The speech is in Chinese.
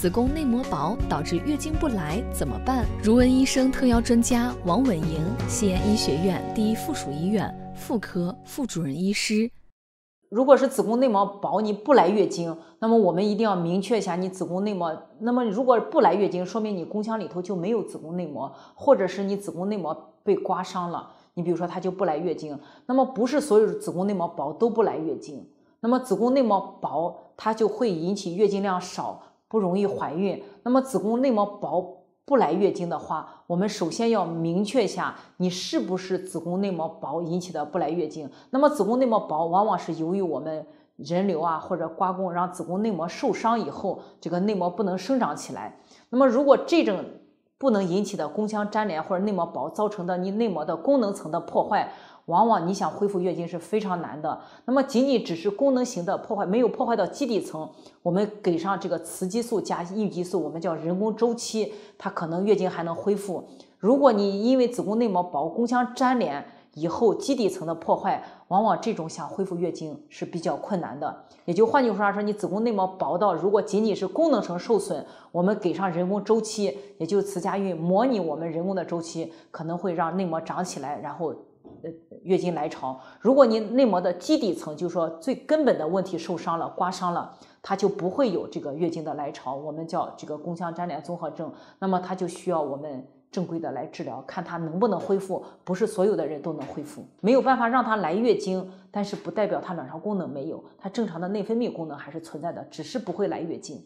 子宫内膜薄导致月经不来怎么办？如闻医生特邀专家王稳莹，西安医学院第一附属医院妇科副主任医师。如果是子宫内膜薄，你不来月经，那么我们一定要明确一下你子宫内膜。那么如果不来月经，说明你宫腔里头就没有子宫内膜，或者是你子宫内膜被刮伤了。你比如说它就不来月经，那么不是所有子宫内膜薄都不来月经。那么子宫内膜薄，它就会引起月经量少。不容易怀孕，那么子宫内膜薄不来月经的话，我们首先要明确一下，你是不是子宫内膜薄引起的不来月经？那么子宫内膜薄，往往是由于我们人流啊或者刮宫，让子宫内膜受伤以后，这个内膜不能生长起来。那么如果这种不能引起的宫腔粘连或者内膜薄造成的你内膜的功能层的破坏。往往你想恢复月经是非常难的。那么，仅仅只是功能型的破坏，没有破坏到基底层，我们给上这个雌激素加孕激素，我们叫人工周期，它可能月经还能恢复。如果你因为子宫内膜薄、宫腔粘连以后基底层的破坏，往往这种想恢复月经是比较困难的。也就换句话说，说你子宫内膜薄到，如果仅仅是功能层受损，我们给上人工周期，也就是雌加孕，模拟我们人工的周期，可能会让内膜长起来，然后。呃，月经来潮，如果你内膜的基底层就是说最根本的问题受伤了、刮伤了，它就不会有这个月经的来潮。我们叫这个宫腔粘连综合症。那么它就需要我们正规的来治疗，看它能不能恢复。不是所有的人都能恢复，没有办法让它来月经，但是不代表它卵巢功能没有，它正常的内分泌功能还是存在的，只是不会来月经。